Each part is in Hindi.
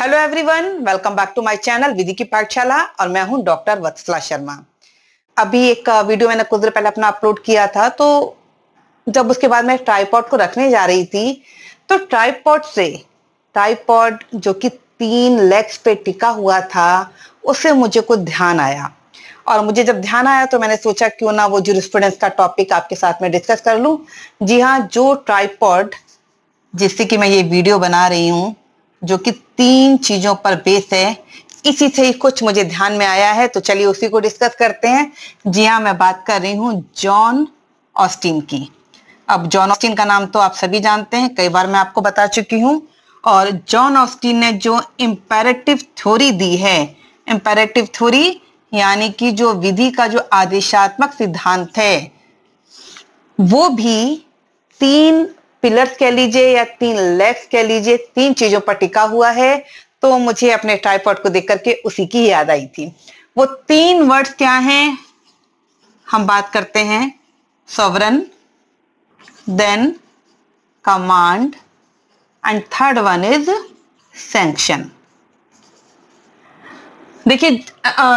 hello everyone welcome back to my channel Vidhi की पाठशाला और मैं हूं डॉक्टर वत्सला शर्मा अभी एक वीडियो मैंने कुछ देर पहले अपना अपलोड किया था तो जब उसके बाद मैं ट्राईपॉड को रखने जा रही थी तो ट्राईपॉड से ट्राईपॉड जो कि तीन लेग्स पे टिका हुआ था उससे मुझे कुछ ध्यान आया और मुझे जब ध्यान आया तो मैंने सोचा क्यों ना वो जो का टॉपिक आपके साथ में डिस्कस कर लू जी हाँ जो ट्राईपॉड जिससे कि मैं ये वीडियो बना रही हूँ जो कि तीन चीजों पर बेस है इसी से ही कुछ मुझे ध्यान में आया है तो चलिए उसी को डिस्कस करते हैं जी हाँ मैं बात कर रही हूँ जॉन ऑस्टिन की अब जॉन ऑस्टिन का नाम तो आप सभी जानते हैं कई बार मैं आपको बता चुकी हूँ और जॉन ऑस्टिन ने जो इम्पेरेटिव थ्योरी दी है इम्पेरेटिव थ्योरी यानी कि जो विधि का जो आदेशात्मक सिद्धांत है वो भी तीन पिलर्स कह लीजिए या तीन लेग्स कह लीजिए तीन चीजों पर टिका हुआ है तो मुझे अपने ट्राईपॉड को देख करके उसी की याद आई थी वो तीन वर्ड्स क्या हैं हम बात करते हैं sovereign then command and third one is sanction देखिए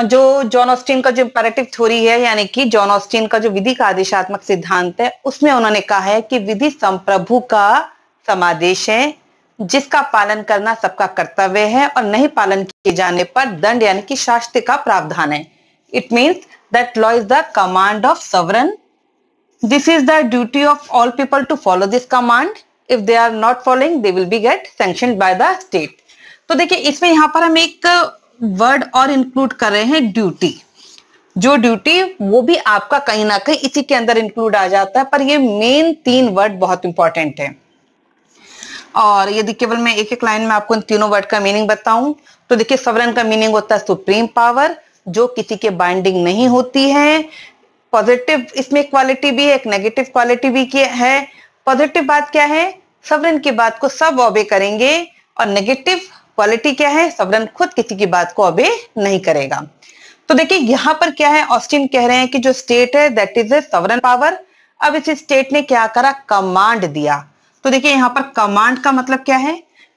जो जॉन ऑस्टिन का जो इंपेरेटिव थ्योरी है यानी कि जॉन ऑस्टिन का जो विधि का आदेशात्मक सिद्धांत है उसमें उन्होंने कहा है कि विधि संप्रभु का समादेश है जिसका पालन करना सबका कर्तव्य है और नहीं पालन किए जाने पर दंड यानी कि शास्त्र का प्रावधान है it means that law is the command of sovereign this is the duty of all people to follow this command if they are not following they will be get sanction by the state तो देखिए इसमें यहाँ पर हम एक वर्ड और इंक्लूड कर रहे हैं ड्यूटी जो ड्यूटी वो भी आपका कहीं ना कहीं इसी के अंदर इंक्लूड आ जाता है पर ये मेन तीन वर्ड बहुत इंपॉर्टेंट है और यदि केवल मैं एक एक लाइन में आपको इन तीनों वर्ड का मीनिंग बताऊं तो देखिए सवरन का मीनिंग होता है सुप्रीम पावर जो किसी के बाइंडिंग नहीं होती है पॉजिटिव इसमें क्वालिटी भी है एक नेगेटिव क्वालिटी भी है पॉजिटिव बात क्या है सवरन की बात को सब ऑबे करेंगे और नेगेटिव क्वालिटी क्या है सवरन खुद किसी की बात को अभी नहीं करेगा तो देखिए यहां पर क्या है ऑस्टिन कह रहे हैं कि जो स्टेट है that is a sovereign power अब इस स्टेट ने क्या करा कमांड दिया तो देखिए यहां पर कमांड का मतलब क्या है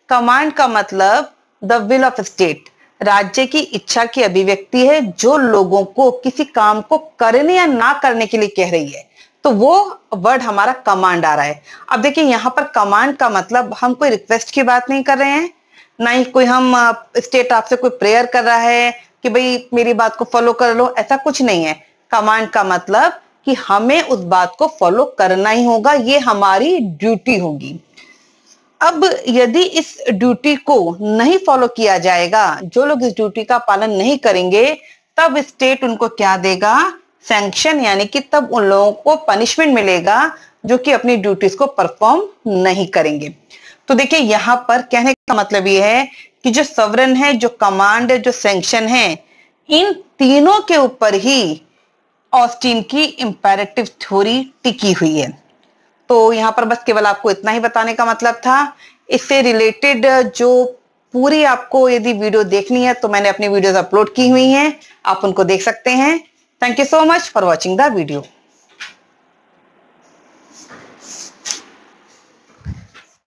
कमांड का मतलब द विल ऑफ स्टेट राज्य की इच्छा की अभिव्यक्ति है जो लोगों को किसी काम को करने या ना करने के लिए कह रही है तो वो वर्ड हमारा कमांड आ रहा है अब देखिए यहां पर कमांड का मतलब हम कोई रिक्वेस्ट की बात नहीं कर रहे हैं ना ही कोई हम स्टेट आपसे कोई प्रेयर कर रहा है कि भाई मेरी बात को फॉलो कर लो ऐसा कुछ नहीं है कमांड का मतलब कि हमें उस बात को फॉलो करना ही होगा ये हमारी ड्यूटी होगी अब यदि इस ड्यूटी को नहीं फॉलो किया जाएगा जो लोग इस ड्यूटी का पालन नहीं करेंगे तब स्टेट उनको क्या देगा सैंक्शन यानी कि तब उन लोगों को पनिशमेंट मिलेगा जो कि अपनी ड्यूटीज को परफॉर्म नहीं करेंगे तो देखिए यहाँ पर कहने का मतलब ये है कि जो सवरन है जो कमांड है जो सेंक्शन है इन तीनों के ऊपर ही ऑस्टिन की इम्पेरेटिव थ्योरी टिकी हुई है तो यहाँ पर बस केवल आपको इतना ही बताने का मतलब था इससे रिलेटेड जो पूरी आपको यदि वीडियो देखनी है तो मैंने अपनी वीडियोस अपलोड की हुई हैं आप उनको देख सकते हैं thank you so much for watching the video